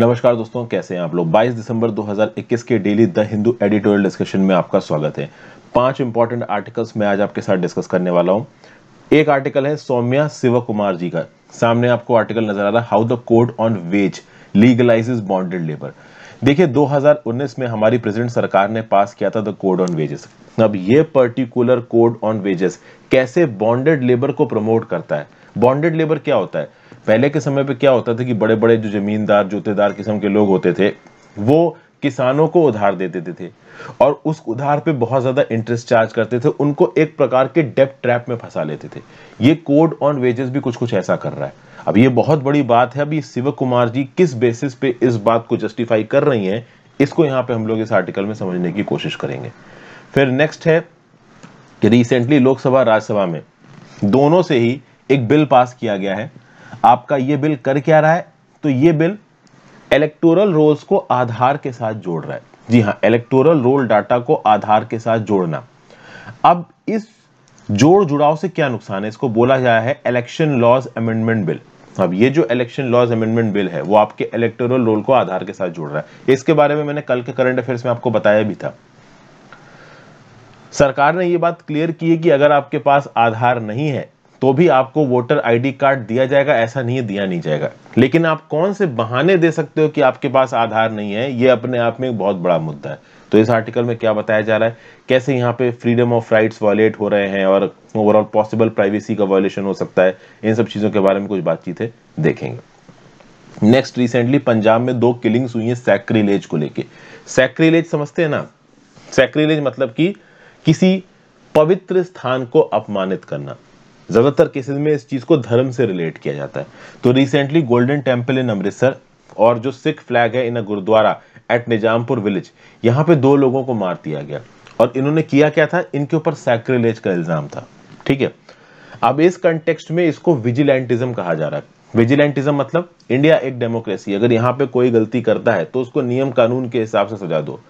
नमस्कार दोस्तों कैसे हैं आप लोग 22 दिसंबर 2021 के daily the Hindu editorial discussion में आपका स्वागत है पांच इंपॉर्टेंट आर्टिकल्स मैं आज आपके साथ डिस्कस करने वाला हूं एक आर्टिकल है सौम्या शिव कुमार जी का सामने आपको आर्टिकल नजर आ रहा है how the court on wage legalises bonded labour देखिए 2019 में हमारी प्रेजिडेंट सरकार ने पास किया था द कोड ऑन वेजेस अब ये पर्टिकुलर कोड ऑन वेजेस कैसे बॉन्डेड लेबर को प्रमोट करता है बॉन्डेड लेबर क्या होता है पहले के समय पे क्या होता था कि बड़े बड़े जो जमींदार जोतेदार किस्म के लोग होते थे वो किसानों को उधार दे देते थे और उस उधार पे बहुत ज़्यादा इंटरेस्ट चार्ज करते थे उनको एक प्रकार के डेप ट्रैप में फंसा लेते थे ये कोड ऑन वेजेस भी कुछ कुछ ऐसा कर रहा है अब ये बहुत बड़ी बात है अभी शिव कुमार जी किस बेसिस पे इस बात को जस्टिफाई कर रही हैं इसको यहाँ पे हम लोग इस आर्टिकल में समझने की कोशिश करेंगे फिर नेक्स्ट है कि रिसेंटली लोकसभा राज्यसभा में दोनों से ही एक बिल पास किया गया है आपका ये बिल कर क्या रहा है तो ये बिल इलेक्टोरल रोल्स को आधार के साथ जोड़ रहा है जी हाँ इलेक्टोरल रोल डाटा को आधार के साथ जोड़ना अब इस जोड़ जुड़ाव से क्या नुकसान है इसको बोला गया है इलेक्शन लॉज अमेंडमेंट बिल अब ये जो इलेक्शन लॉज अमेंडमेंट बिल है वो आपके इलेक्टोरल रोल को आधार के साथ जोड़ रहा है इसके बारे में मैंने कल के करंट अफेयर्स में आपको बताया भी था सरकार ने ये बात क्लियर की है कि अगर आपके पास आधार नहीं है तो भी आपको वोटर आईडी कार्ड दिया जाएगा ऐसा नहीं है दिया नहीं जाएगा लेकिन आप कौन से बहाने दे सकते हो कि आपके पास आधार नहीं है ये अपने आप में बहुत बड़ा मुद्दा है तो इस आर्टिकल में क्या बताया जा रहा है कैसे यहाँ पे फ्रीडम ऑफ राइट्स वायलेट हो रहे हैं और ओवरऑल पॉसिबल प्राइवेसी का वायलेशन हो सकता है इन सब चीज़ों के बारे में कुछ बातचीत है देखेंगे नेक्स्ट रिसेंटली पंजाब में दो किलिंग्स हुई है सैक्रीलेज को लेके सैक्रीलेज समझते हैं ना सैक्रीलेज मतलब कि किसी पवित्र स्थान को अपमानित करना ज़्यादातर केसेस में इस चीज़ को धर्म से रिलेट किया जाता है तो recently Golden Temple in Amritsar और जो सिख फ्लैग है in a gurdwara at Nizampur village यहाँ पे दो लोगों को मार दिया गया और इन्होंने किया क्या था इनके ऊपर सैक्रिलेज का इल्ज़ाम था ठीक है अब इस कंटेक्स्ट में इसको विजिलेंटिज्म कहा जा रहा है विजिलेंटिज्म मतलब इंडिया एक डेमोक्रेसी अगर यहाँ पे कोई गलती करता है तो उसको नियम कानून के हिसाब से सजा दो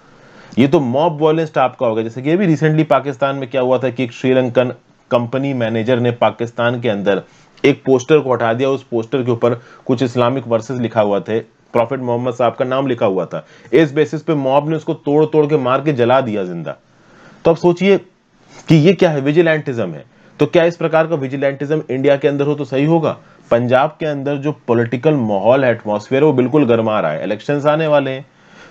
ये तो मॉब वॉयलेंस टाइप का होगा जैसे कि ये भी रिसेंटली पाकिस्तान में क्या हुआ था कि एक श्रीलंकन कंपनी मैनेजर ने पाकिस्तान के अंदर एक पोस्टर को हटा दिया उस पोस्टर के ऊपर कुछ इस्लामिक वर्सेस लिखा हुआ थे प्रॉफिट मोहम्मद साहब का नाम लिखा हुआ था इस बेसिस पे मॉब ने उसको तोड़ तोड़ के मार के जला दिया जिंदा तो अब सोचिए कि ये क्या है विजिलेंटिज्म है तो क्या इस प्रकार का विजिलेंटिज्म इंडिया के अंदर हो तो सही होगा पंजाब के अंदर जो पॉलिटिकल माहौल है एटमॉस्फेयर वो बिल्कुल गर्मा रहा है इलेक्शंस आने वाले हैं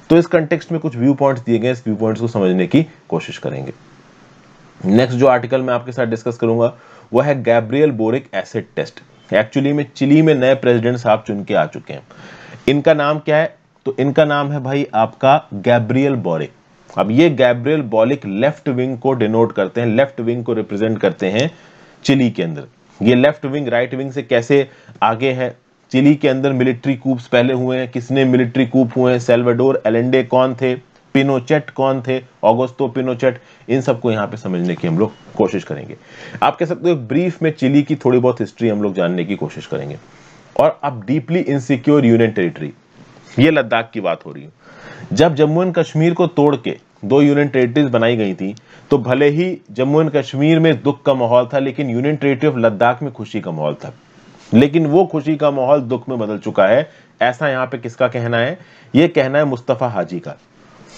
तो इस कंटेक्स्ट में कुछ व्यू पॉइंट्स दिए गए इस व्यू पॉइंट्स को समझने की कोशिश करेंगे नेक्स्ट जो आर्टिकल मैं आपके साथ डिस्कस करूंगा वो है Gabriel Boric acid test actually में चिली में नए प्रेसिडेंट साहब चुन के आ चुके हैं इनका नाम क्या है तो इनका नाम है भाई आपका गैब्रियल बोरिक अब ये गैब्रियल बोरिक लेफ्ट विंग को डिनोट करते हैं लेफ्ट विंग को रिप्रेजेंट करते हैं चिली के अंदर ये लेफ्ट विंग राइट विंग से कैसे आगे है चिली के अंदर मिलिट्री कूप्स पहले हुए हैं किसने मिलिट्री कूप हुए हैं सेल्वाडोर एलेंडे कौन थे पिनोचेट कौन थे ऑगोस्तो पिनोचेट इन सबको यहाँ पे समझने की हम लोग कोशिश करेंगे आप कह सकते हो ब्रीफ में चिली की थोड़ी बहुत हिस्ट्री हम लोग जानने की कोशिश करेंगे और अब डीपली इनसिक्योर यूनियन टेरिटरी ये लद्दाख की बात हो रही है जब जम्मू एंड कश्मीर को तोड़ के दो यूनियन टेरिटरीज बनाई गई थी तो भले ही जम्मू एंड कश्मीर में दुख का माहौल था लेकिन यूनियन टेरिटरी ऑफ लद्दाख में खुशी का माहौल था लेकिन वो खुशी का माहौल दुख में बदल चुका है ऐसा यहाँ पे किसका कहना है ये कहना है मुस्तफ़ा हाजी का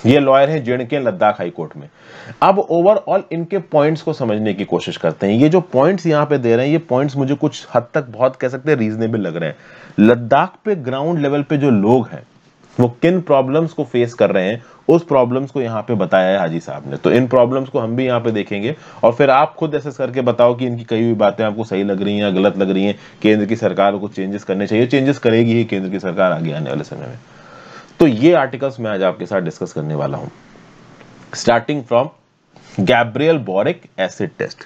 ये लॉयर है जेड के लद्दाख हाई कोर्ट में अब ओवरऑल इनके पॉइंट्स को समझने की कोशिश करते हैं ये जो पॉइंट्स यहाँ पे दे रहे हैं ये पॉइंट्स मुझे कुछ हद तक बहुत कह सकते हैं रीजनेबल लग रहे हैं लद्दाख पे ग्राउंड लेवल पे जो लोग हैं वो किन प्रॉब्लम्स को फेस कर रहे हैं उस प्रॉब्लम्स को यहाँ पे बताया है हाजी साहब ने तो इन प्रॉब्लम्स को हम भी यहाँ पे देखेंगे और फिर आप खुद एसेस करके बताओ कि इनकी कई भी बातें आपको सही लग रही हैं या गलत लग रही हैं केंद्र की सरकार को चेंजेस करने चाहिए चेंजेस करेगी ही केंद्र की सरकार आगे आने वाले समय में तो ये आर्टिकल्स मैं आज आपके साथ डिस्कस करने वाला हूं starting from Gabriel Boric acid test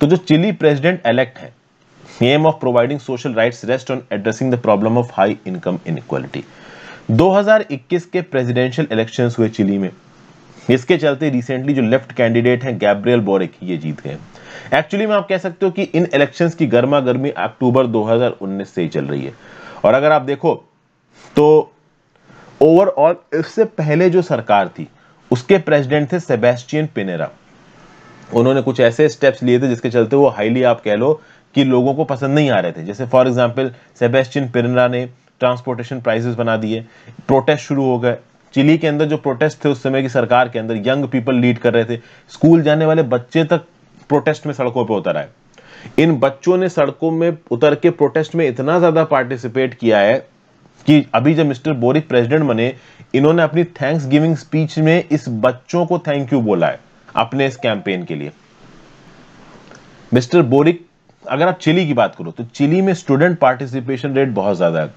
तो जो चिली प्रेसिडेंट इलेक्ट है aim of providing social rights rest on addressing the problem of high income inequality 2021 के प्रेसिडेंशियल इलेक्शन हुए चिली में इसके चलते रिसेंटली जो लेफ्ट कैंडिडेट हैं गैब्रियल बोरिक ये जीत गए एक्चुअली में आप कह सकते हो कि इन इलेक्शन की गर्मा गर्मी अक्टूबर 2019 से ही चल रही है और अगर आप देखो तो ओवरऑल इससे पहले जो सरकार थी उसके प्रेसिडेंट थे सेबेस्टियन पिनेरा उन्होंने कुछ ऐसे स्टेप्स लिए थे जिसके चलते वो हाईली आप कह लो कि लोगों को पसंद नहीं आ रहे थे जैसे फॉर एग्जाम्पल सेबेस्टियन पिनेरा ने ट्रांसपोर्टेशन प्राइसेस बना दिए प्रोटेस्ट शुरू हो गए चिली के अंदर जो प्रोटेस्ट थे उस समय की सरकार के अंदर यंग पीपल लीड कर रहे थे स्कूल जाने वाले बच्चे तक प्रोटेस्ट में सड़कों पर उतर आए इन बच्चों ने सड़कों में उतर के प्रोटेस्ट में इतना ज्यादा पार्टिसिपेट किया है कि अभी जब मिस्टर बोरिस प्रेसिडेंट बने इन्होंने अपनी थैंक्स गिविंग स्पीच में इस बच्चों को थैंक यू बोला है अपने इस कैंपेन के लिए मिस्टर बोरिक अगर आप चिली की बात करो तो चिली में स्टूडेंट पार्टिसिपेशन रेट बहुत ज़्यादा है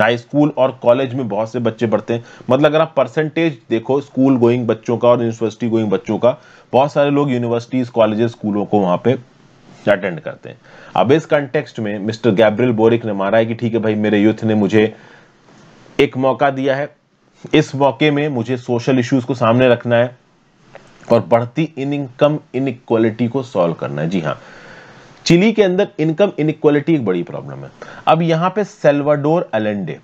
हाई स्कूल और कॉलेज में बहुत से बच्चे पढ़ते हैं मतलब अगर आप परसेंटेज देखो स्कूल गोइंग बच्चों का और यूनिवर्सिटी गोइंग बच्चों का बहुत सारे लोग यूनिवर्सिटीज कॉलेजेस स्कूलों को वहां पे अटेंड करते हैं अब इस कंटेक्स्ट में मिस्टर गैब्रियल बोरिक ने मारा है कि ठीक है भाई मेरे यूथ ने मुझे एक मौका दिया है इस मौके में मुझे सोशल इश्यूज को सामने रखना है और बढ़ती इन इनकम इन को सॉल्व करना है जी हाँ चिली के अंदर इनकम इन एक बड़ी प्रॉब्लम है अब यहां पे Salvador Allende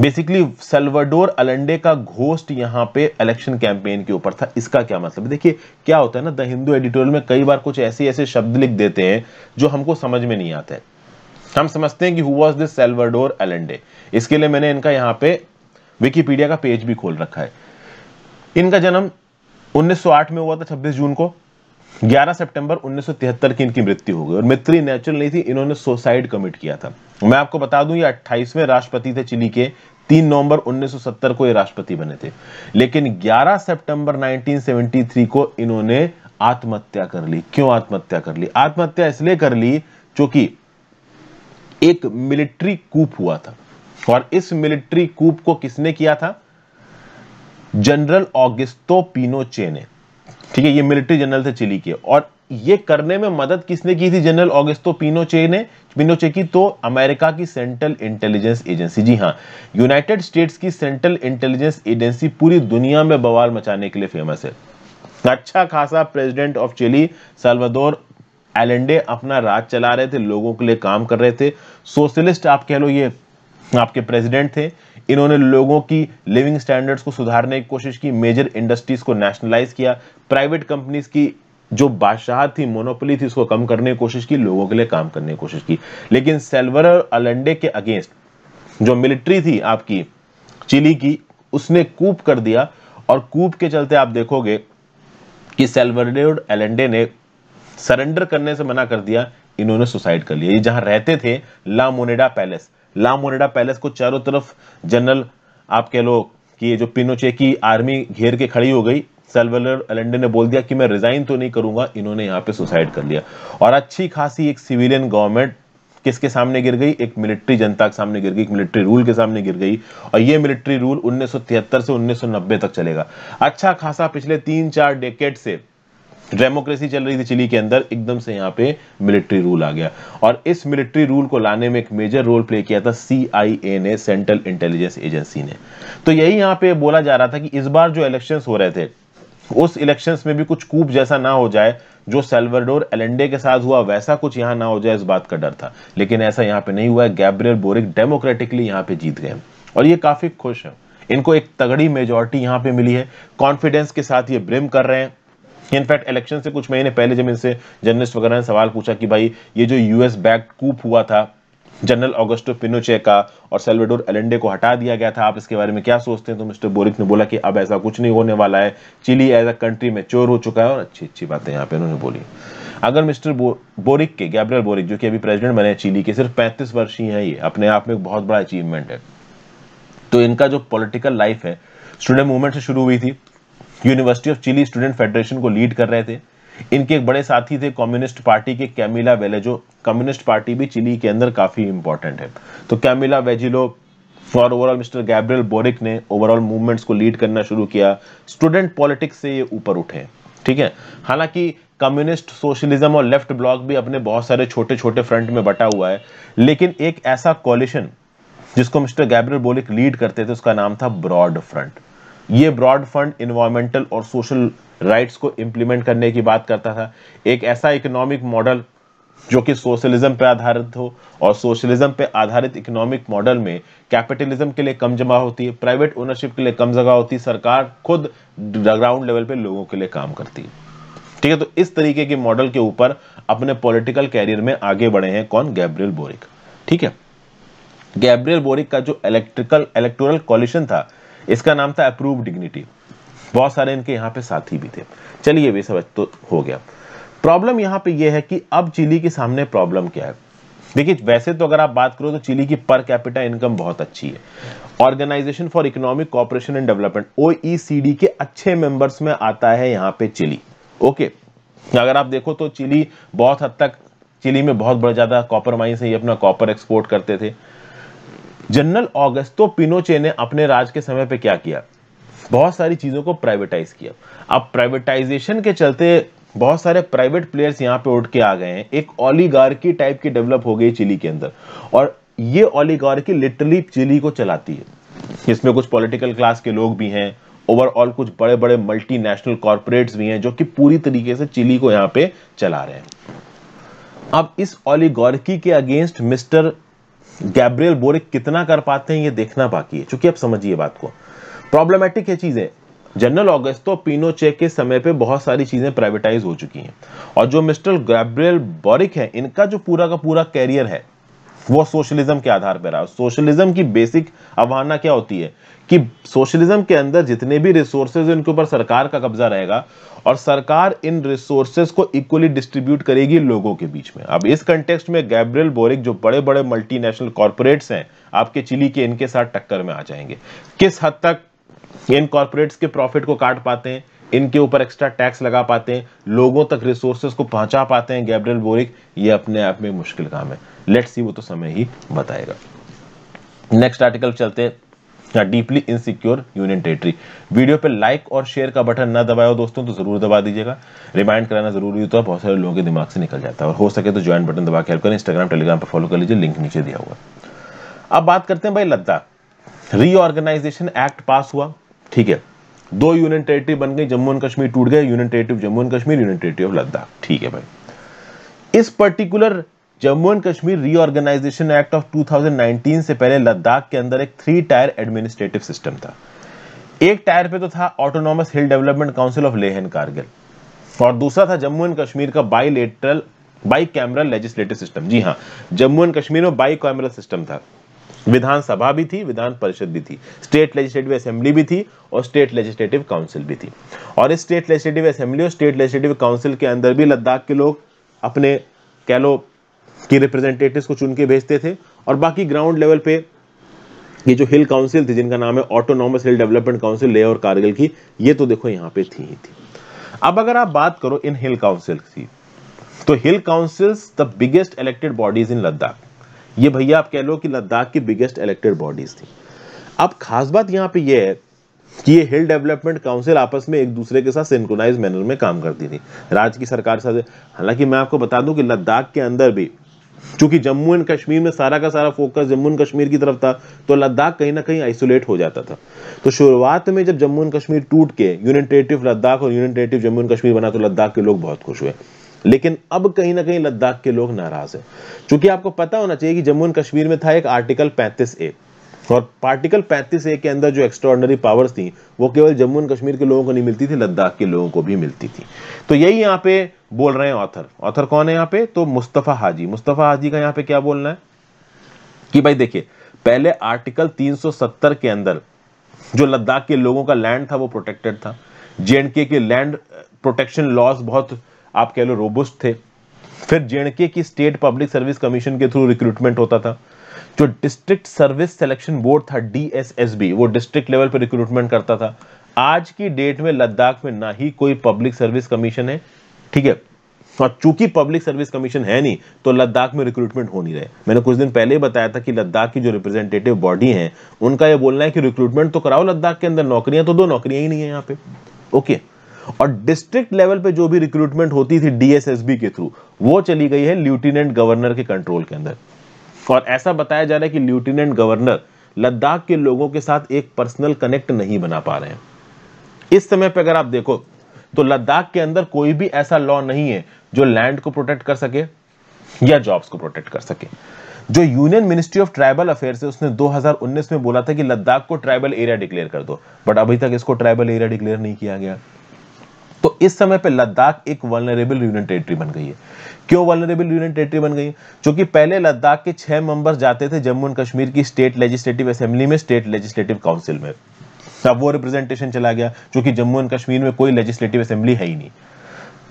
basically Salvador Allende का घोस्ट यहां पे इलेक्शन कैंपेन के ऊपर था इसका क्या मतलब देखिए क्या होता है ना द हिंदू एडिटोरियल में कई बार कुछ ऐसे ऐसे शब्द लिख देते हैं जो हमको समझ में नहीं आते हैं हम समझते हैं कि who was this Salvador Allende इसके लिए मैंने इनका यहां पे विकीपीडिया का पेज भी खोल रखा है इनका जन्म 1908 में हुआ था 26 जून को 11 सितंबर 1973 की इनकी मृत्यु हो गई और मित्री नेचुरल नहीं थी इन्होंने सुसाइड कमिट किया था मैं आपको बता दूं ये 28वें राष्ट्रपति थे चिली के 3 नवंबर 1970 को ये राष्ट्रपति बने थे लेकिन 11 सितंबर 1973 को इन्होंने आत्महत्या कर ली क्यों आत्महत्या कर ली आत्महत्या इसलिए कर ली क्योंकि एक मिलिट्री कूप हुआ था और इस मिलिट्री कूप को किसने किया था जनरल ऑगिस्तो पिनोचे ने ठीक है ये मिलिट्री जनरल थे चिली के और ये करने में मदद किसने की थी जनरल ऑगस्टो पिनोचे ने पिनोचे की तो अमेरिका की सेंट्रल इंटेलिजेंस एजेंसी जी हां यूनाइटेड स्टेट्स की सेंट्रल इंटेलिजेंस एजेंसी पूरी दुनिया में बवाल मचाने के लिए फेमस है अच्छा खासा president of Chile Salvador Allende अपना राज चला रहे थे लोगों के लिए काम कर रहे थे सोशलिस्ट आप कह लो ये आपके प्रेसिडेंट थे इन्होंने लोगों की लिविंग स्टैंडर्ड्स को सुधारने की कोशिश की मेजर इंडस्ट्रीज को नेशनलाइज किया प्राइवेट कंपनीज की जो बादशाह थी मोनोपोली थी उसको कम करने की कोशिश की लोगों के लिए काम करने की कोशिश की लेकिन सेल्वर अलंडे के अगेंस्ट जो मिलिट्री थी आपकी चिली की उसने कूप कर दिया और कूप के चलते आप देखोगे कि सेल्वर एलेंडे ने सरेंडर करने से मना कर दिया इन्होंने सुसाइड कर लिया ये जहां रहते थे ला मोनेडा पैलेस ला मोनेडा पैलेस को चारों तरफ जनरल आप कह लो कि ये जो पिनोचे की आर्मी घेर के खड़ी हो गई सेल्वेलर एलेंडे ने बोल दिया कि मैं रिजाइन तो नहीं करूंगा इन्होंने यहाँ पे सुसाइड कर लिया और अच्छी खासी एक सिविलियन गवर्नमेंट किसके सामने गिर गई एक मिलिट्री जनता के सामने गिर गई एक मिलिट्री रूल के सामने गिर गई और ये मिलिट्री रूल 1973 से 1990 तक चलेगा अच्छा खासा पिछले तीन चार डेकेट से डेमोक्रेसी चल रही थी चिली के अंदर एकदम से यहाँ पे मिलिट्री रूल आ गया और इस मिलिट्री रूल को लाने में एक मेजर रोल प्ले किया था ए ने सेंट्रल इंटेलिजेंस एजेंसी ने तो यही यहाँ पे बोला जा रहा था कि इस बार जो इलेक्शन हो रहे थे उस इलेक्शंस में भी कुछ कूप जैसा ना हो जाए जो सेल्वरडोर एलेंडे के साथ हुआ वैसा कुछ यहां ना हो जाए इस बात का डर था लेकिन ऐसा यहाँ पे नहीं हुआ है गैब्रियल बोरिक डेमोक्रेटिकली यहां पे जीत गए और ये काफी खुश है इनको एक तगड़ी मेजोरिटी यहाँ पे मिली है कॉन्फिडेंस के साथ ये ब्रिम कर रहे हैं इनफैक्ट इलेक्शन से कुछ महीने पहले जब इनसे जर्नलिस्ट वगैरह ने सवाल पूछा कि भाई ये जो यूएस बैक कूप हुआ था जनरल ऑगस्टो पिनोचे का और सेल्वेडोर एलेंडे को हटा दिया गया था आप इसके बारे में क्या सोचते हैं तो मिस्टर बोरिक ने बोला कि अब ऐसा कुछ नहीं होने वाला है Chile as a country mature हो चुका है और अच्छी अच्छी बातें यहाँ पे उन्होंने बोली अगर मिस्टर बो, बोरिक के गैब्रियल बोरिक जो कि अभी प्रेसिडेंट बने चिली के सिर्फ पैंतीस वर्षीय है ये अपने आप में एक बहुत बड़ा अचीवमेंट है तो इनका जो पोलिटिकल लाइफ है स्टूडेंट मूवमेंट से शुरू हुई थी university of Chile student federation को लीड कर रहे थे इनके एक बड़े साथी थे कम्युनिस्ट पार्टी के कैमिला वेलेजो कम्युनिस्ट पार्टी भी चिली के अंदर काफी इंपॉर्टेंट है तो कैमिला वेजिलो और ओवरऑल मिस्टर गैब्रियल बोरिक ने ओवरऑल मूवमेंट्स को लीड करना शुरू किया स्टूडेंट पॉलिटिक्स से ये ऊपर उठे ठीक है हालांकि कम्युनिस्ट सोशलिज्म और लेफ्ट ब्लॉक भी अपने बहुत सारे छोटे छोटे फ्रंट में बटा हुआ है लेकिन एक ऐसा कॉलिशन जिसको मिस्टर गैब्रियल बोरिक लीड करते थे उसका नाम था ब्रॉड फ्रंट ये ब्रॉड फंड इन्वायरमेंटल और सोशल राइट्स को इम्प्लीमेंट करने की बात करता था एक ऐसा इकोनॉमिक मॉडल जो कि सोशलिज्म पर आधारित हो और सोशलिज्म पर आधारित इकोनॉमिक मॉडल में कैपिटलिज्म के लिए कम जमा होती है प्राइवेट ओनरशिप के लिए कम जगह होती है सरकार खुद ग्राउंड लेवल पे लोगों के लिए काम करती है ठीक है तो इस तरीके के मॉडल के ऊपर अपने पॉलिटिकल कैरियर में आगे बढ़े हैं कौन गैब्रियल बोरिक ठीक है गैब्रियल बोरिक का जो इलेक्ट्रिकल इलेक्टोरल कॉलिशन था इसका नाम था अप्रूव डिग्निटी बहुत सारे इनके यहाँ पे साथी भी थे चलिए वे सब तो हो गया प्रॉब्लम यहाँ पे यह है कि अब चिली के सामने प्रॉब्लम क्या है देखिए वैसे तो अगर आप बात करो तो चिली की पर कैपिटा इनकम बहुत अच्छी है organisation for economic cooperation and development ओ के अच्छे मेंबर्स में आता है यहाँ पे चिली ओके अगर आप देखो तो चिली बहुत हद तक चिली में बहुत बड़ा ज़्यादा कॉपर माइंस है ये अपना कॉपर एक्सपोर्ट करते थे जनरल ऑगस्तो पिनोचे ने अपने राज के समय पे क्या किया बहुत सारी चीज़ों को प्राइवेटाइज किया अब प्राइवेटाइजेशन के चलते बहुत सारे प्राइवेट प्लेयर्स यहाँ पे उठ के आ गए हैं एक ऑलीगार्की टाइप की डेवलप हो गई चिली के अंदर और ये ऑलीगार्की लिटरली चिली को चलाती है इसमें कुछ पॉलिटिकल क्लास के लोग भी हैं ओवरऑल कुछ बड़े बड़े मल्टीनेशनल कॉरपोरेट्स भी हैं जो कि पूरी तरीके से चिली को यहाँ पे चला रहे हैं अब इस ऑलीगॉर्की के अगेंस्ट मिस्टर गैब्रियल बोरिक कितना कर पाते हैं ये देखना बाकी है चूंकि आप समझिए बात को प्रॉब्लमेटिक है चीज़ें जनरल ऑगस्टो चेक के समय पे बहुत सारी चीज़ें प्राइवेटाइज हो चुकी हैं और जो मिस्टर गैब्रियल बोरिक है इनका जो पूरा का पूरा कैरियर है वो सोशलिज्म के आधार पर रहा सोशलिज्म की बेसिक अवधारणा क्या होती है कि सोशलिज्म के अंदर जितने भी रिसोर्सेज उनके ऊपर सरकार का कब्जा रहेगा और सरकार इन रिसोर्सेज को इक्वली डिस्ट्रीब्यूट करेगी लोगों के बीच में अब इस कंटेक्स्ट में गैब्रियल बोरिक जो बड़े बड़े मल्टीनेशनल कॉरपोरेट्स हैं आपके चिली के इनके साथ टक्कर में आ जाएंगे किस हद तक इन कॉरपोरेट्स के प्रॉफिट को काट पाते हैं इनके ऊपर एक्स्ट्रा टैक्स लगा पाते हैं लोगों तक रिसोर्सेस को पहुंचा पाते हैं गैब्रियल बोरिक ये अपने आप में मुश्किल काम है लेट्स सी वो तो समय ही बताएगा नेक्स्ट आर्टिकल चलते हैं deeply insecure union territory video पे लाइक और शेयर का बटन ना दबाओ दोस्तों तो जरूर दबा दीजिएगा रिमाइंड कराना जरूरी होता तो है बहुत सारे लोगों के दिमाग से निकल जाता है और हो सके तो ज्वाइन बटन दबा के हेल्प करें इंस्टाग्राम टेलीग्राम पर फॉलो कर लीजिए लिंक नीचे दिया हुआ अब बात करते हैं भाई लद्दाख रीऑर्गेनाइजेशन एक्ट पास हुआ ठीक है दो यूनियन टेरिटरी बन गई जम्मू एंड कश्मीर टूट गए union territory of Jammu and Kashmir union territory of Ladakh ठीक है भाई इस particular Jammu and Kashmir reorganisation act of 2019 से पहले लद्दाख के अंदर एक थ्री टायर एडमिनिस्ट्रेटिव सिस्टम था एक टायर पे तो था autonomous hill development council of Leh and Kargil और दूसरा था जम्मू एंड कश्मीर का bilateral bicameral legislative system जी हाँ जम्मू एंड कश्मीर में बाई कैमरल सिस्टम था विधानसभा भी थी विधान परिषद भी थी स्टेट लेजिस्लेटिव असेंबली भी थी और स्टेट लेजिस्लेटिव काउंसिल भी थी और इस स्टेट लेजिस्लेटिव असेंबली और स्टेट लेजिस्लेटिव काउंसिल के अंदर भी लद्दाख के लोग अपने कह लो कि रिप्रेजेंटेटिव को चुन के भेजते थे और बाकी ग्राउंड लेवल पे ये जो हिल काउंसिल थी जिनका नाम है ऑटोनॉमस हिल डेवलपमेंट काउंसिल ले और कारगिल की ये तो देखो यहाँ पे थी ही थी अब अगर आप बात करो इन हिल काउंसिल की तो hill councils the biggest elected bodies in Ladakh ये भैया आप कह लो कि लद्दाख की बिगेस्ट इलेक्टेड बॉडीज थी अब खास बात यहाँ पे ये है कि ये हिल डेवलपमेंट काउंसिल आपस में एक दूसरे के साथ सिंक्रोनाइज मैनर में काम करती थी राज्य की सरकार साथ हालांकि मैं आपको बता दूं कि लद्दाख के अंदर भी चूंकि जम्मू एंड कश्मीर में सारा का सारा फोकस जम्मू एंड कश्मीर की तरफ था तो लद्दाख कहीं ना कहीं आइसोलेट हो जाता था तो शुरुआत में जब जम्मू एंड कश्मीर टूट के यूनिटेटिव लद्दाख और यूनिटेटिव जम्मू एंड कश्मीर बना तो लद्दाख के लोग बहुत खुश हुए लेकिन अब कहीं ना कहीं लद्दाख के लोग नाराज हैं क्योंकि आपको पता होना चाहिए कि जम्मू एंड कश्मीर में था एक आर्टिकल पैंतीस ए और आर्टिकल पैंतीस ए के अंदर जो एक्स्ट्रॉर्डनरी पावर्स थी वो केवल जम्मू एंड कश्मीर के लोगों को नहीं मिलती थी लद्दाख के लोगों को भी मिलती थी तो यही यहाँ पे बोल रहे हैं ऑथर ऑथर कौन है यहाँ पे तो मुस्तफ़ा हाजी मुस्तफ़ा हाजी का यहाँ पे क्या बोलना है कि भाई देखिए पहले आर्टिकल 370 के अंदर जो लद्दाख के लोगों का लैंड था वो प्रोटेक्टेड था जे के लैंड प्रोटेक्शन लॉस बहुत आप कह लो रोबोस्ट थे फिर जे की स्टेट पब्लिक सर्विस कमीशन के थ्रू रिक्रूटमेंट होता था जो डिस्ट्रिक्ट सर्विस सिलेक्शन बोर्ड था डी वो डिस्ट्रिक्ट लेवल पर रिक्रूटमेंट करता था आज की डेट में लद्दाख में ना ही कोई पब्लिक सर्विस कमीशन है ठीक है और चूंकि पब्लिक सर्विस कमीशन है नहीं तो लद्दाख में रिक्रूटमेंट हो नहीं रहे मैंने कुछ दिन पहले ही बताया था कि लद्दाख की जो रिप्रेजेंटेटिव बॉडी है उनका यह बोलना है कि रिक्रूटमेंट तो कराओ लद्दाख के अंदर नौकरियां तो दो नौकरियां ही नहीं है यहाँ पे ओके okay. और डिस्ट्रिक्ट लेवल पे जो भी रिक्रूटमेंट होती थी डीएसएसबी के थ्रू वो चली गई है ल्यूटिनेंट गवर्नर के कंट्रोल के अंदर और ऐसा बताया जा रहा है कि ल्यूटिनेंट गवर्नर लद्दाख के लोगों के साथ एक पर्सनल कनेक्ट नहीं बना पा रहे हैं इस समय पर अगर आप देखो तो लद्दाख के अंदर कोई भी ऐसा लॉ नहीं है जो लैंड को प्रोटेक्ट कर सके या जॉब्स को प्रोटेक्ट कर सके जो union ministry of tribal affairs है उसने 2019 में बोला था कि लद्दाख को ट्राइबल एरिया डिक्लेयर कर दो बट अभी तक इसको ट्राइबल एरिया डिक्लेयर नहीं किया गया तो इस समय पे लद्दाख एक वर्नरेबल यूनियन टेरिटरी बन गई है क्यों वर्नरेबल यूनियन टेरिटरी बन गई है क्योंकि पहले लद्दाख के छह मेंबर्स जाते थे जम्मू एंड कश्मीर की स्टेट लेजिस्लेटिव असेंबली में स्टेट लेजिस्लेटिव काउंसिल में तब वो रिप्रेजेंटेशन चला गया क्योंकि जम्मू एंड कश्मीर में कोई लेजिस्लेटिव असेंबली है ही नहीं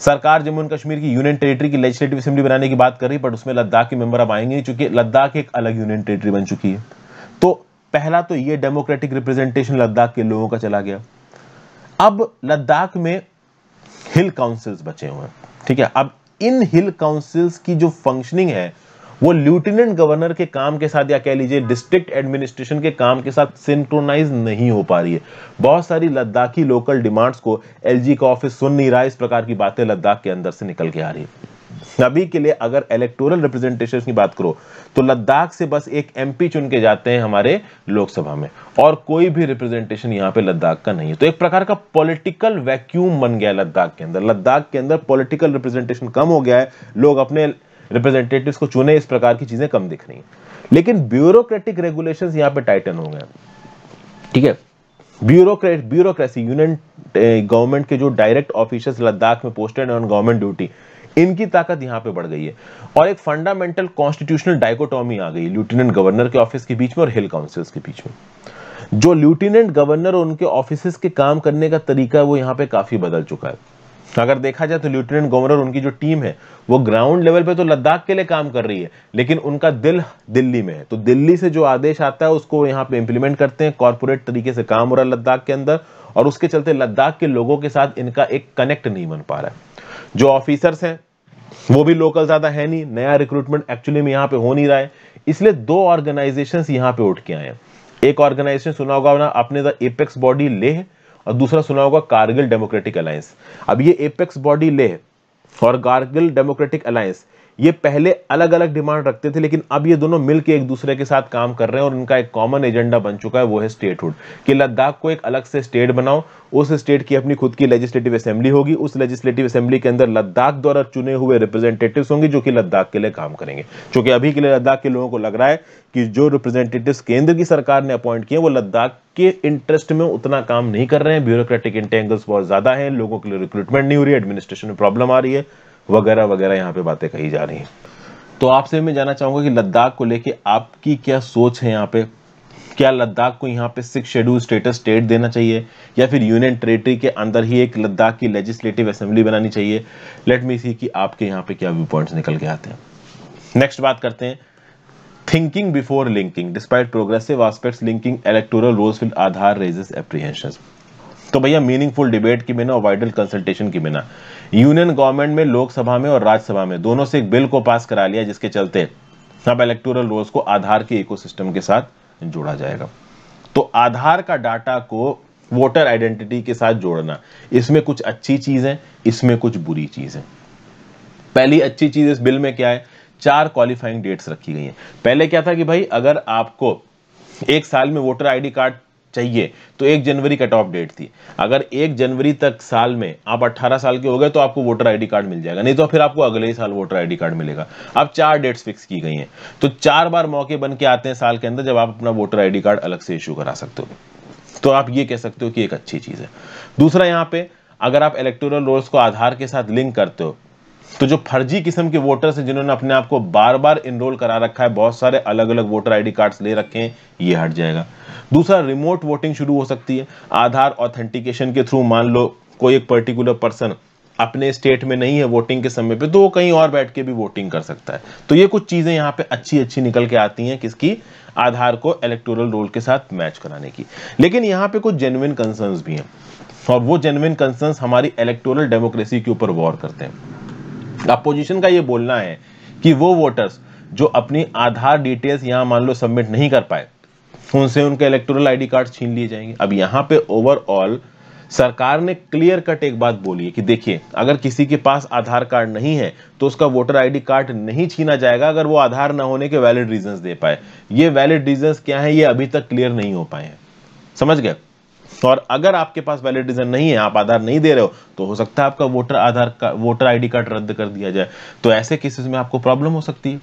सरकार जम्मू एंड कश्मीर की यूनियन टेरिटरी की लेजिस्लेटिव असेंबली बनाने की बात कर रही बट उसमें लद्दाख के मेंबर अब आएंगे चूंकि लद्दाख एक अलग यूनियन टेरिटरी बन चुकी है तो पहला तो ये डेमोक्रेटिक रिप्रेजेंटेशन लद्दाख के लोगों का चला गया अब लद्दाख में हिल काउंसिल्स बचे हुए हैं ठीक है अब इन हिल काउंसिल्स की जो फंक्शनिंग है वो लेफ्टिनेंट गवर्नर के काम के साथ या कह लीजिए डिस्ट्रिक्ट एडमिनिस्ट्रेशन के काम के साथ सिंक्रोनाइज नहीं हो पा रही है बहुत सारी लद्दाखी लोकल डिमांड्स को एलजी का ऑफिस सुन नहीं रहा है इस प्रकार की बातें लद्दाख के अंदर से निकल के आ रही है अभी के लिए अगर इलेक्टोरल रिप्रेजेंटेशन की बात करो तो लद्दाख से बस एक एमपी चुन के जाते हैं हमारे लोकसभा में और कोई भी रिप्रेजेंटेशन यहाँ पे लद्दाख का नहीं है तो एक प्रकार का पॉलिटिकल वैक्यूम बन गया लद्दाख के अंदर लद्दाख के अंदर पॉलिटिकल रिप्रेजेंटेशन कम हो गया है लोग अपने रिप्रेजेंटेटिव को चुने इस प्रकार की चीजें कम दिख रही है लेकिन ब्यूरोक्रेटिक रेगुलेशन यहाँ पे टाइटन हो गए ठीक है ब्यूरोक्रेट ब्यूरोक्रेसी यूनियन गवर्नमेंट के जो डायरेक्ट ऑफिसर्स लद्दाख में पोस्टेड ऑन गवर्नमेंट ड्यूटी इनकी ताकत यहां पे बढ़ गई है और एक फंडामेंटल कॉन्स्टिट्यूशनल डायकोटॉमी आ गई लेफ्टिनेंट गवर्नर के ऑफिस के बीच में और हिल काउंसिल्स के बीच में जो लेफ्टिनेंट गवर्नर और उनके ऑफिस के काम करने का तरीका है वो यहां पे काफी बदल चुका है अगर देखा जाए तो लेफ्टिनेंट गवर्नर उनकी जो टीम है वो ग्राउंड लेवल पे तो लद्दाख के लिए काम कर रही है लेकिन उनका दिल दिल्ली में है तो दिल्ली से जो आदेश आता है उसको यहाँ पे इंप्लीमेंट करते हैं कॉरपोरेट तरीके से काम हो रहा है लद्दाख के अंदर और उसके चलते लद्दाख के लोगों के साथ इनका एक कनेक्ट नहीं बन पा रहा है जो ऑफिसर्स हैं वो भी लोकल ज़्यादा है नहीं नया रिक्रूटमेंट एक्चुअली में यहाँ पे हो नहीं रहा है इसलिए दो ऑर्गेनाइजेशन यहाँ पे उठ के आए हैं एक ऑर्गेनाइजेशन सुना होगा ना अपने द एपेक्स बॉडी लेह और दूसरा सुना होगा कारगिल डेमोक्रेटिक अलायंस अब ये एपेक्स बॉडी ले और कारगिल डेमोक्रेटिक अलायंस ये पहले अलग अलग डिमांड रखते थे लेकिन अब ये दोनों मिलकर एक दूसरे के साथ काम कर रहे हैं और इनका एक कॉमन एजेंडा बन चुका है वो है स्टेटहुड कि लद्दाख को एक अलग से स्टेट बनाओ उस स्टेट की अपनी खुद की लेजिस्लेटिव असेंबली होगी उस लेजिस्लेटिव असेंबली के अंदर लद्दाख द्वारा चुने हुए रिप्रेजेंटेटिव होंगे जो कि लद्दाख के लिए काम करेंगे क्योंकि अभी के लिए लद्दाख के लोगों को लग रहा है कि जो रिप्रेजेंटेटिव केंद्र की सरकार ने अपॉइंट किए वो लद्दाख के इंटरेस्ट में उतना काम नहीं कर रहे हैं ब्यूरोक्रेटिक इंटेंगल्स बहुत ज्यादा है लोगों के लिए रिक्रूटमेंट नहीं हो रही है एडमिनिस्ट्रेशन में प्रॉब्लम आ रही है वगैरह वगैरह यहाँ पे बातें कही जा रही हैं तो आपसे मैं जानना चाहूंगा कि लद्दाख को लेके आपकी क्या सोच है यहाँ पे क्या लद्दाख को यहाँ पे सिक्स शेड्यूल स्टेटस स्टेट देना चाहिए या फिर यूनियन टेरेटरी के अंदर ही एक लद्दाख की लेजिस्लेटिव असेंबली बनानी चाहिए लेट मी सी कि आपके यहाँ पे क्या व्यू पॉइंट निकल के आते हैं नेक्स्ट बात करते हैं thinking before linking despite progressive aspect linking electoral rolls with Aadhaar raises apprehension तो भैया मीनिंगफुल डिबेट की बिना और वाइडल कंसल्टेशन की बिना यूनियन गवर्नमेंट में लोकसभा में और राज्यसभा में दोनों से एक बिल को पास करा लिया जिसके चलते अब इलेक्टोरल रोल्स को आधार के इकोसिस्टम के साथ जोड़ा जाएगा तो आधार का डाटा को वोटर आइडेंटिटी के साथ जोड़ना इसमें कुछ अच्छी चीज है इसमें कुछ बुरी चीज है पहली अच्छी चीज इस बिल में क्या है चार क्वालिफाइंग डेट्स रखी गई हैं पहले क्या था कि भाई अगर आपको एक साल में वोटर आईडी कार्ड चाहिए तो एक जनवरी कट ऑफ डेट थी अगर एक जनवरी तक साल में आप 18 साल के हो गए तो आपको वोटर आईडी कार्ड मिल जाएगा नहीं तो फिर आपको अगले ही साल वोटर आईडी कार्ड मिलेगा अब चार डेट्स फिक्स की गई हैं तो चार बार मौके बन के आते हैं साल के अंदर जब आप अपना वोटर आई कार्ड अलग से इशू करा सकते हो तो आप ये कह सकते हो कि एक अच्छी चीज़ है दूसरा यहाँ पे अगर आप इलेक्टोरल रोल्स को आधार के साथ लिंक करते हो तो जो फर्जी किस्म के वोटर्स हैं जिन्होंने अपने आप को बार बार इनरोल करा रखा है बहुत सारे अलग अलग वोटर आईडी कार्ड्स ले रखे हैं ये हट जाएगा दूसरा रिमोट वोटिंग शुरू हो सकती है आधार ऑथेंटिकेशन के थ्रू मान लो कोई एक पर्टिकुलर पर्सन अपने स्टेट में नहीं है वोटिंग के समय पे तो वो कहीं और बैठ के भी वोटिंग कर सकता है तो ये कुछ चीज़ें यहाँ पे अच्छी अच्छी निकल के आती हैं किसकी आधार को इलेक्टोरल रोल के साथ मैच कराने की लेकिन यहाँ पे कुछ जेन्युन कंसर्न्स भी हैं और वो जेन्युन कंसर्न्स हमारी इलेक्टोरल डेमोक्रेसी के ऊपर वॉर करते हैं अपोजिशन का ये बोलना है कि वो वोटर्स जो अपनी आधार डिटेल्स यहाँ मान लो सबमिट नहीं कर पाए उनसे उनके इलेक्टोरल आईडी कार्ड छीन लिए जाएंगे अब यहाँ पे ओवरऑल सरकार ने क्लियर कट एक बात बोली है कि देखिए अगर किसी के पास आधार कार्ड नहीं है तो उसका वोटर आईडी कार्ड नहीं छीना जाएगा अगर वो आधार ना होने के वैलिड रीजंस दे पाए ये वैलिड रीजंस क्या है ये अभी तक क्लियर नहीं हो पाए हैं समझ गए तो और अगर आपके पास वैलिड रीजन नहीं है आप आधार नहीं दे रहे हो तो हो सकता है आपका वोटर आधार का वोटर आईडी कार्ड रद्द कर दिया जाए तो ऐसे केसेस में आपको प्रॉब्लम हो सकती है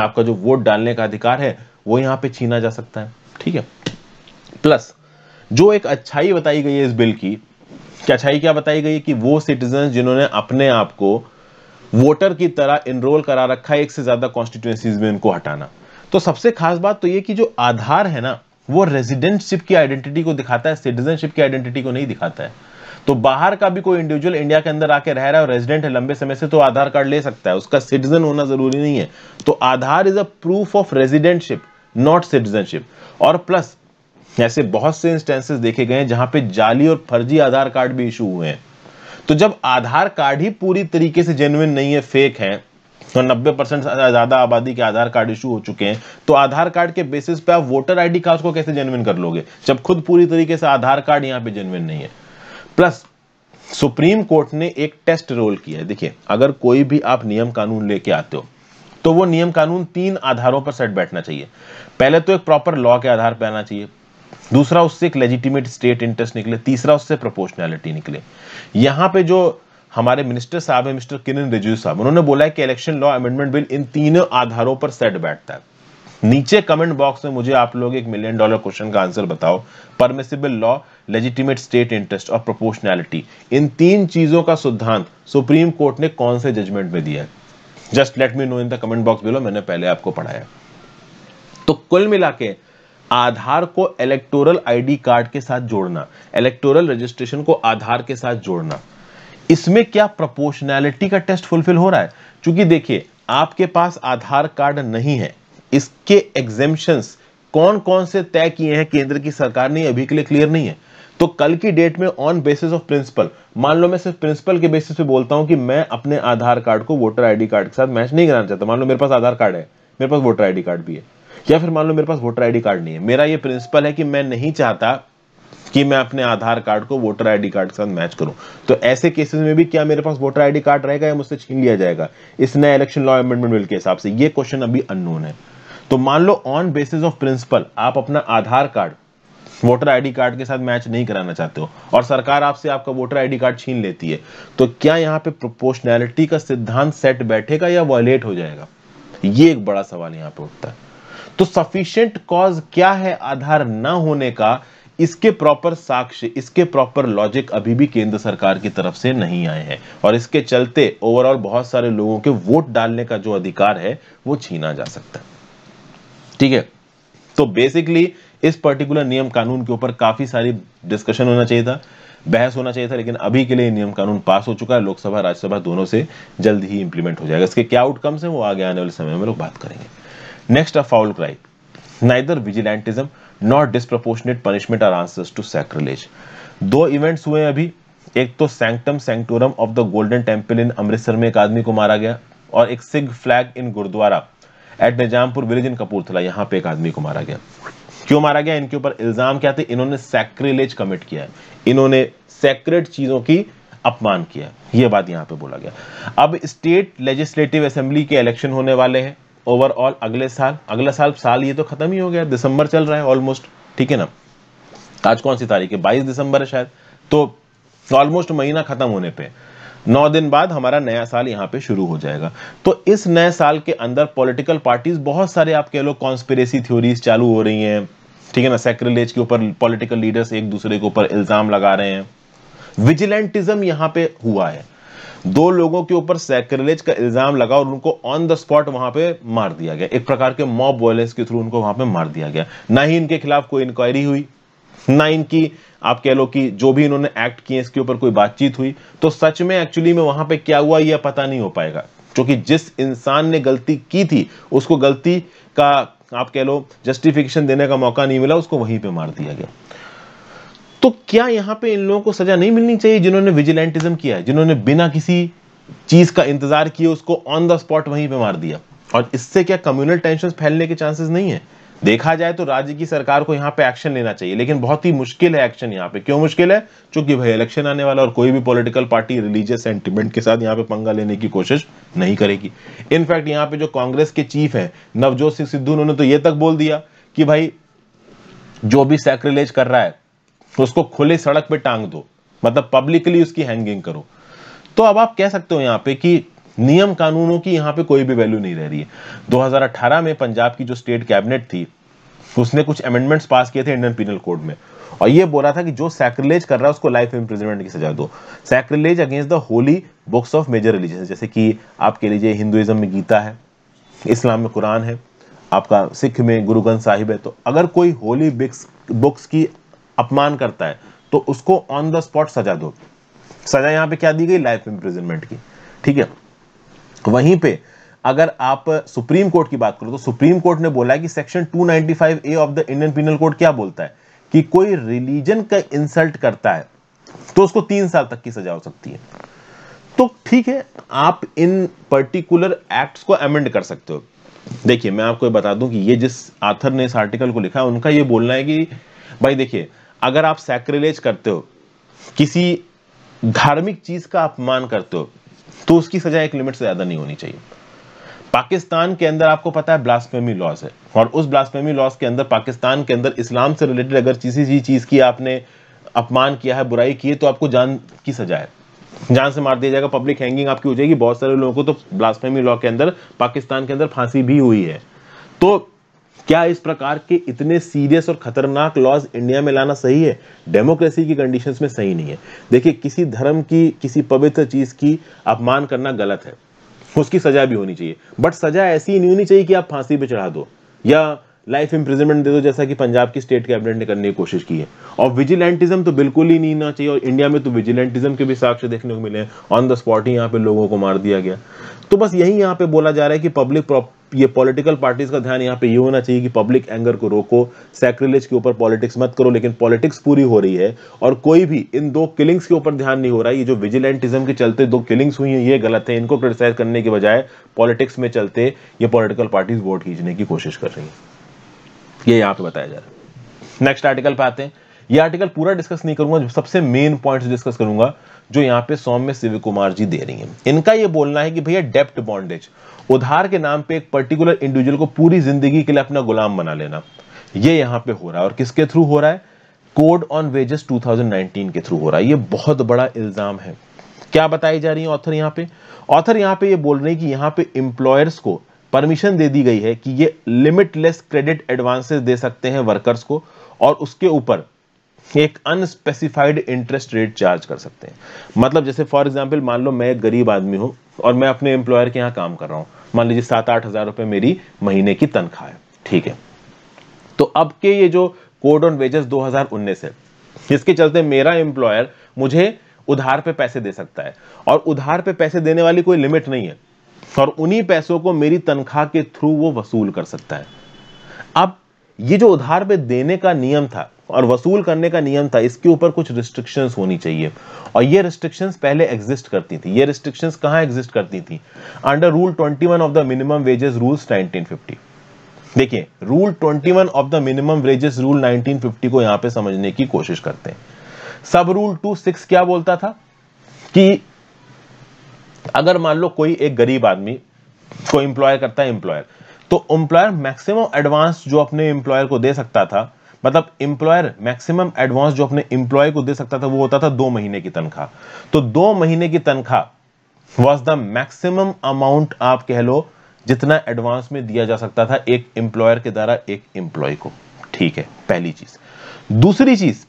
आपका जो वोट डालने का अधिकार है वो यहां पे छीना जा सकता है ठीक है प्लस जो एक अच्छाई बताई गई है इस बिल की क्या अच्छाई क्या बताई गई है कि वो सिटीजन जिन्होंने अपने आप को वोटर की तरह इनरोल करा रखा है एक से ज्यादा कॉन्स्टिट्यूएंसीज में इनको हटाना तो सबसे खास बात तो ये कि जो आधार है ना वो रेजिडेंटशिप की आइडेंटिटी को दिखाता है सिटीजनशिप की आइडेंटिटी को नहीं दिखाता है तो बाहर का भी कोई इंडिविजुअल इंडिया के अंदर आके रह रहा है और रेजिडेंट है लंबे समय से तो आधार कार्ड ले सकता है उसका सिटीजन होना जरूरी नहीं है तो Aadhaar is a proof of residentship not citizenship और प्लस ऐसे बहुत से इंस्टेंसेस देखे गए हैं जहां पे जाली और फर्जी आधार कार्ड भी इशू हुए हैं तो जब आधार कार्ड ही पूरी तरीके से जेन्युन नहीं है फेक है तो 90 परसेंट ज़्यादा आबादी के आधार कार्ड इशू हो चुके हैं तो आधार कार्ड के बेसिस पे आप वोटर आईडी कार्ड को कैसे जेनविन कर लोगे जब खुद पूरी तरीके से आधार कार्ड यहाँ पे जेनविन नहीं है प्लस सुप्रीम कोर्ट ने एक टेस्ट रोल किया है देखिए अगर कोई भी आप नियम कानून लेके आते हो तो वो नियम कानून तीन आधारों पर सेट बैठना चाहिए पहले तो एक प्रॉपर लॉ के आधार पर आना चाहिए दूसरा उससे एक लेजिटिमेट स्टेट इंटरेस्ट निकले तीसरा उससे प्रोपोर्शनैलिटी निकले यहां पे जो हमारे मिनिस्टर साहब है मिस्टर किरण रिजिजू साहब उन्होंने बोला है कि इलेक्शन लॉ अमेंडमेंट बिल इन तीनों आधारों पर सेट बैठता है नीचे कमेंट बॉक्स में मुझे आप लोग एक मिलियन डॉलर क्वेश्चन का आंसर बताओ permissible law legitimate state interest और प्रोपोर्शनैलिटी इन तीन चीजों का सिद्धांत सुप्रीम कोर्ट ने कौन से जजमेंट में दिया है just let me know in the comment box below मैंने पहले आपको पढ़ाया तो कुल मिला के आधार को इलेक्टोरल आईडी कार्ड के साथ जोड़ना इलेक्टोरल रजिस्ट्रेशन को आधार के साथ जोड़ना इसमें क्या प्रोपोर्शनैलिटी का टेस्ट फुलफिल हो रहा है क्योंकि देखिए आपके पास आधार कार्ड नहीं है इसके एग्जेम्पन्स कौन कौन से तय किए हैं केंद्र की सरकार ने अभी के लिए क्लियर नहीं है तो कल की डेट में ऑन बेसिस ऑफ प्रिंसिपल मान लो मैं सिर्फ प्रिंसिपल के बेसिस पे बोलता हूं कि मैं अपने आधार कार्ड को वोटर आईडी कार्ड के साथ मैच नहीं कराना चाहता मान लो मेरे पास आधार कार्ड है मेरे पास वोटर आईडी कार्ड भी है या फिर मान लो मेरे पास वोटर आईडी कार्ड नहीं है मेरा ये प्रिंसिपल है कि मैं नहीं चाहता कि मैं अपने आधार कार्ड को वोटर आईडी कार्ड के साथ मैच करूं तो ऐसे केसेस में भी क्या मेरे पास वोटर आईडी कार्ड रहेगा या मुझसे छीन लिया जाएगा इस नए इलेक्शन लॉ अमेंडमेंट बिल के हिसाब से ये क्वेश्चन अभी अननोन है तो मान लो ऑन बेसिस ऑफ प्रिंसिपल आप अपना Aadhaar card voter ID card के साथ मैच नहीं कराना चाहते हो और सरकार आपसे आपका वोटर आईडी कार्ड छीन लेती है तो क्या यहाँ पे प्रोपोर्शनैलिटी का सिद्धांत सेट बैठेगा या वायलेट हो जाएगा ये एक बड़ा सवाल यहाँ पे उठता है तो सफिशियंट कॉज क्या है आधार ना होने का इसके प्रॉपर साक्ष्य इसके प्रॉपर लॉजिक अभी भी केंद्र सरकार की तरफ से नहीं आए हैं और इसके चलते ओवरऑल बहुत सारे लोगों के वोट डालने का जो अधिकार है वो छीना जा सकता है ठीक है तो बेसिकली इस पर्टिकुलर नियम कानून के ऊपर काफी सारी डिस्कशन होना चाहिए था बहस होना चाहिए था लेकिन अभी के लिए नियम कानून पास हो चुका है लोकसभा राज्यसभा दोनों से जल्द ही इंप्लीमेंट हो जाएगा इसके क्या आउटकम्स हैं वो आगे आने वाले समय में लोग बात करेंगे next a foul crime neither vigilantism not disproportionate punishment are answers to sacrilege दो इवेंट्स हुए अभी एक तो sanctum sanctorum of the Golden Temple in Amritsar में एक आदमी को मारा गया और एक Sikh flag in gurdwara at Nizampur village in Kapurthala यहाँ पे एक आदमी को मारा गया क्यों मारा गया इनके ऊपर इल्जाम क्या थे इन्होंने सैक्रिलेज कमिट किया है इन्होंने सेक्रेट चीजों की अपमान किया यह बात यहाँ पे बोला गया अब स्टेट लेजिस्लेटिव असेंबली के इलेक्शन होने वाले हैं ओवरऑल अगले साल अगला साल साल ये तो खत्म ही हो गया दिसंबर चल रहा है ऑलमोस्ट ठीक है ना आज कौन सी तारीख है बाईस दिसंबर है शायद तो ऑलमोस्ट महीना खत्म होने पे नौ दिन बाद हमारा नया साल यहाँ पे शुरू हो जाएगा तो इस नए साल के अंदर पॉलिटिकल पार्टीज बहुत सारे आप कह लो कॉन्स्पिरेसी थ्योरीज चालू हो रही हैं ठीक है ना सेक्रिलेज के ऊपर पॉलिटिकल लीडर्स एक दूसरे के ऊपर इल्जाम लगा रहे हैं विजिलेंटिज्म यहाँ पे हुआ है दो लोगों के ऊपर सैक्रिलेज का इल्जाम लगा और उनको ऑन द स्पॉट वहां पे मार दिया गया एक प्रकार के मॉब वायलेंस के थ्रू उनको वहां पे मार दिया गया ना ही इनके खिलाफ कोई इंक्वायरी हुई ना इनकी आप कह लो कि जो भी इन्होंने एक्ट किए इसके ऊपर कोई बातचीत हुई तो सच में एक्चुअली में वहां पे क्या हुआ यह पता नहीं हो पाएगा क्योंकि जिस इंसान ने गलती की थी उसको गलती का आप कह लो जस्टिफिकेशन देने का मौका नहीं मिला उसको वहीं पे मार दिया गया तो क्या यहां पे इन लोगों को सजा नहीं मिलनी चाहिए जिन्होंने विजिलेंटिज्म किया है जिन्होंने बिना किसी चीज का इंतजार किए उसको ऑन द स्पॉट वहीं पे मार दिया और इससे क्या कम्युनल टेंशन फैलने के चांसेस नहीं है देखा जाए तो राज्य की सरकार को यहां पे एक्शन लेना चाहिए लेकिन बहुत ही मुश्किल है एक्शन यहां पे क्यों मुश्किल है क्योंकि भाई इलेक्शन आने वाला और कोई भी पॉलिटिकल पार्टी रिलीजियस सेंटिमेंट के साथ यहां पे पंगा लेने की कोशिश नहीं करेगी इनफैक्ट यहां पे जो कांग्रेस के चीफ हैं नवजोत सिंह सिद्धू उन्होंने तो ये तक बोल दिया कि भाई जो भी सैक्रिलेज कर रहा है तो उसको खुले सड़क पे टांग दो मतलब पब्लिकली उसकी हैंगिंग करो तो अब आप कह सकते हो यहाँ पे कि नियम कानूनों की यहाँ पे कोई भी वैल्यू नहीं रह रही है 2018 में पंजाब की जो स्टेट कैबिनेट थी उसने कुछ अमेंडमेंट्स पास किए थे इंडियन पिनल कोड में और ये बोला था कि जो सैक्रिलेज कर रहा है उसको लाइफ इंप्रिजनमेंट की सजा दो sacrilege against the holy books of major religion जैसे कि आप कह लीजिए हिंदुइज्म में गीता है इस्लाम में कुरान है आपका सिख में गुरु ग्रंथ साहिब है तो अगर कोई होली बिक्स बुक्स की अपमान करता है तो उसको ऑन द स्पॉट सजा दो सजा यहां पे क्या दी गई लाइफ इंप्रिजनमेंट की ठीक है वहीं पे अगर आप सुप्रीम कोर्ट की बात करो तो सुप्रीम कोर्ट ने बोला कि section 295 A of the Indian penal code क्या बोलता है कि कोई रिलीजन का इंसल्ट करता है तो उसको तीन साल तक की सजा हो सकती है तो ठीक है आप इन पर्टिकुलर एक्ट्स को अमेंड कर सकते हो देखिए मैं आपको बता दूं कि ये जिस आथर ने इस आर्टिकल को लिखा है उनका ये बोलना है कि भाई देखिए अगर आप सैक्रिलेज करते हो किसी धार्मिक चीज का अपमान करते हो तो उसकी सजा एक लिमिट से ज्यादा नहीं होनी चाहिए पाकिस्तान के अंदर आपको पता है ब्लास्फेमी लॉज है और उस ब्लास्फेमी लॉज के अंदर पाकिस्तान के अंदर इस्लाम से रिलेटेड अगर किसी भी चीज़ की आपने अपमान किया है बुराई की है तो आपको जान की सजा है जान से मार दिया जाएगा पब्लिक हैंगिंग आपकी हो जाएगी बहुत सारे लोगों को तो ब्लास्फेमी लॉ के अंदर पाकिस्तान के अंदर फांसी भी हुई है तो क्या इस प्रकार के इतने सीरियस और खतरनाक लॉज इंडिया में लाना सही है डेमोक्रेसी की कंडीशंस में सही नहीं है देखिए किसी धर्म की किसी पवित्र चीज की अपमान करना गलत है उसकी सजा भी होनी चाहिए बट सजा ऐसी नहीं होनी चाहिए कि आप फांसी पे चढ़ा दो या लाइफ इंप्रिजनमेंट दे दो जैसा कि पंजाब की स्टेट कैबिनेट ने करने की कोशिश की है और विजिलेंटिज्म तो बिल्कुल ही नहीं ना चाहिए और इंडिया में तो विजिलेंटिज्म के भी साक्ष्य देखने को मिले हैं ऑन द स्पॉट ही यहाँ पे लोगों को मार दिया गया तो बस यही यहाँ पे बोला जा रहा है कि पब्लिक ये पॉलिटिकल पार्टीज का ध्यान यहाँ पे ये होना चाहिए कि पब्लिक एंगर को रोको सैक्रिलेज के ऊपर पॉलिटिक्स मत करो लेकिन पॉलिटिक्स पूरी हो रही है और कोई भी इन दो किलिंग्स के ऊपर ध्यान नहीं हो रहा है ये जो विजिलेंटिज्म के चलते दो किलिंग्स हुई हैं ये गलत है इनको क्रिटिसाइज करने के बजाय पॉलिटिक्स में चलते ये पॉलिटिकल पार्टीज वोट खींचने की कोशिश कर रही है ये यहां पे बताया जा रहा है नेक्स्ट आर्टिकल पे आते हैं ये आर्टिकल पूरा डिस्कस नहीं करूंगा सबसे मेन पॉइंट्स डिस्कस करूंगा जो यहाँ पे सौम्य शिव कुमार जी दे रही हैं इनका ये बोलना है कि भैया डेप्ट बॉन्डेज उधार के नाम पे एक पर्टिकुलर इंडिविजुअल को पूरी जिंदगी के लिए अपना गुलाम बना लेना ये यहाँ पे हो रहा है और किसके थ्रू हो रहा है कोड ऑन वेजेस 2019 के थ्रू हो रहा है ये बहुत बड़ा इल्जाम है क्या बताई जा रही है ऑथर यहाँ पे ऑथर यहाँ पे ये बोल रहे हैं कि यहाँ पे इंप्लॉयर्स को परमिशन दे दी गई है कि ये लिमिटलेस क्रेडिट एडवांसेस दे सकते हैं वर्कर्स को और उसके ऊपर एक अनस्पेसिफाइड इंटरेस्ट रेट चार्ज कर सकते हैं मतलब जैसे फॉर एग्जाम्पल मान लो मैं एक गरीब आदमी हूं और मैं अपने एम्प्लॉयर के यहां काम कर रहा हूं मान लीजिए सात आठ हजार रुपए मेरी महीने की तनख्वाह है ठीक है तो अब के ये जो कोड ऑन वेजेस 2019 है इसके चलते मेरा एम्प्लॉयर मुझे उधार पे पैसे दे सकता है और उधार पे पैसे देने वाली कोई लिमिट नहीं है और उन्हीं पैसों को मेरी तनख्वाह के थ्रू वो वसूल कर सकता है अब ये जो उधार पे देने का नियम था और वसूल करने का नियम था इसके ऊपर कुछ रिस्ट्रिक्शंस होनी चाहिए और ये रिस्ट्रिक्शंस पहले एग्जिस्ट करती थी ये रिस्ट्रिक्शंस कहां एग्जिस्ट करती थी under rule 21 of the minimum wages rules 1950 देखिए rule 21 of the minimum wages rule 1950 को यहां पे समझने की कोशिश करते हैं सब रूल टू सिक्स क्या बोलता था कि अगर मान लो कोई एक गरीब आदमी को एम्प्लॉय करता है एम्प्लॉयर तो इंप्लॉयर मैक्सिमम एडवांस जो अपने इंप्लॉयर को दे सकता था मतलब इंप्लॉयर मैक्सिमम एडवांस जो अपने इंप्लॉय को दे सकता था वो होता था दो महीने की तनख्वाह तो दो महीने की तनखा वॉज द मैक्सिमम अमाउंट आप कह लो जितना एडवांस में दिया जा सकता था एक एम्प्लॉयर के द्वारा एक एम्प्लॉय को ठीक है पहली चीज दूसरी चीज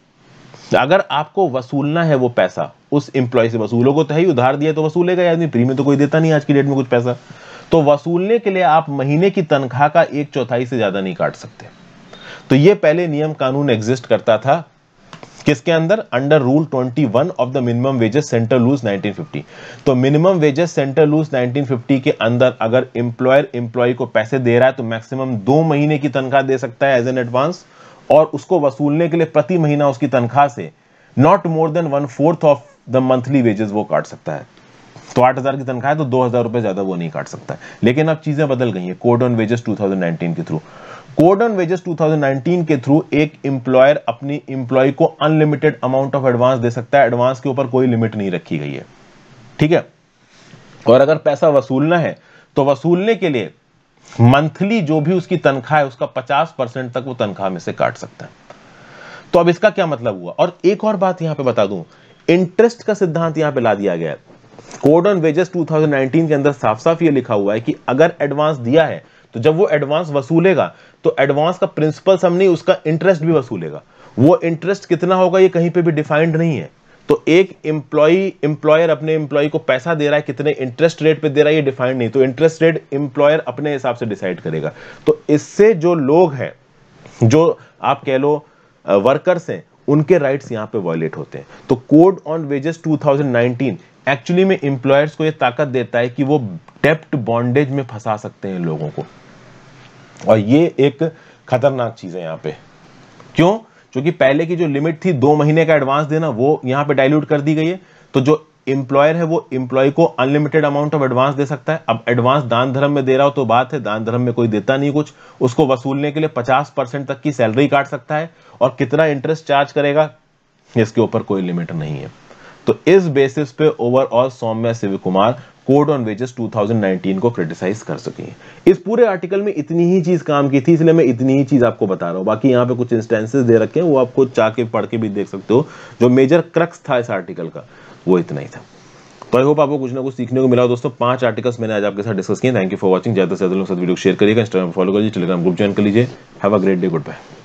अगर आपको वसूलना है वो पैसा उस एम्प्लॉय से वसूलोगे तो है ही उधार दिया तो वसूलेगा यानी फ्री में तो कोई देता नहीं आज की डेट में कुछ पैसा तो वसूलने के लिए आप महीने की तनख्वाह का एक चौथाई से ज्यादा नहीं काट सकते तो ये पहले नियम कानून एग्जिस्ट करता था किसके अंदर under rule 21 of the minimum wages central rules 1950 तो मिनिमम वेजेस सेंटर लूज 1950 के अंदर अगर एम्प्लॉयर एम्प्लॉय को पैसे दे रहा है तो मैक्सिमम दो महीने की तनख्वाह दे सकता है एज एन एडवांस और उसको वसूलने के लिए प्रति महीना उसकी तनख्वाह से not more than one fourth of the monthly wages वो काट सकता है तो आठ हज़ार की तनख्वाह है तो दो हज़ार रुपए ज़्यादा वो नहीं काट सकता है लेकिन अब चीज़ें बदल गई है कोड ऑन वेजेस 2019 के थ्रू कोड ऑन वेजेस 2019 के थ्रू एक एम्प्लॉयर अपनी एम्प्लॉय को अनलिमिटेड अमाउंट ऑफ एडवांस दे सकता है एडवांस के ऊपर कोई लिमिट नहीं रखी गई है ठीक है और अगर पैसा वसूलना है तो वसूलने के लिए मंथली जो भी उसकी तनख्वाह है उसका 50 परसेंट तक वो तनख्वाह में से काट सकता है तो अब इसका क्या मतलब हुआ और एक और बात यहां पे बता दूं इंटरेस्ट का सिद्धांत यहां पे ला दिया गया है कोड ऑन वेजेस 2019 के अंदर साफ साफ ये लिखा हुआ है कि अगर एडवांस दिया है तो जब वो एडवांस वसूलेगा तो एडवांस का प्रिंसिपल सब नहीं उसका इंटरेस्ट भी वसूलेगा वो इंटरेस्ट कितना होगा ये कहीं पे भी डिफाइंड नहीं है तो एक एम्प्लॉई एम्प्लॉयर अपने एम्प्लॉय को पैसा दे रहा है कितने इंटरेस्ट रेट पे दे रहा है ये डिफाइंड नहीं तो इंटरेस्ट रेट एम्प्लॉयर अपने हिसाब से डिसाइड करेगा तो इससे जो लोग हैं जो आप कह लो वर्कर्स हैं उनके राइट्स यहाँ पे वॉयलेट होते हैं तो कोड ऑन वेजेस 2019 एक्चुअली में एम्प्लॉयर्स को ये ताकत देता है कि वो डेप्ट बॉन्डेज में फंसा सकते हैं लोगों को और ये एक खतरनाक चीज है यहाँ पे क्यों क्योंकि पहले की जो लिमिट थी दो महीने का एडवांस देना वो यहाँ पे डायल्यूट कर दी गई है तो जो एम्प्लॉयर है वो एम्प्लॉय को अनलिमिटेड अमाउंट ऑफ एडवांस दे सकता है अब एडवांस दान धर्म में दे रहा हो तो बात है दान धर्म में कोई देता नहीं कुछ उसको वसूलने के लिए पचास परसेंट तक की सैलरी काट सकता है और कितना इंटरेस्ट चार्ज करेगा इसके ऊपर कोई लिमिट नहीं है तो इस बेसिस पे overall Saumya Shiv Kumar code on wages 2019 को क्रिटिसाइज कर सके इस पूरे आर्टिकल में इतनी ही चीज काम की थी इसलिए मैं इतनी ही चीज आपको बता रहा हूँ बाकी यहाँ पे कुछ इंस्टेंसेस दे रखे हैं वो आपको चाह के पढ़ के भी देख सकते हो जो मेजर क्रक्स था इस आर्टिकल का वो इतना ही था तो आई होप आपको कुछ ना कुछ सीखने को मिला दोस्तों पांच आर्टिकल्स मैंने आज आपके साथ डिस्कस किए थैंक यू फॉर वॉचिंग ज्यादा से ज्यादा लोग वीडियो शेयर करिएगा इंस्टाग्राम फॉलो करिए टेलीग्राम ग्रुप ज्वाइन कर लीजिए have a great day good bye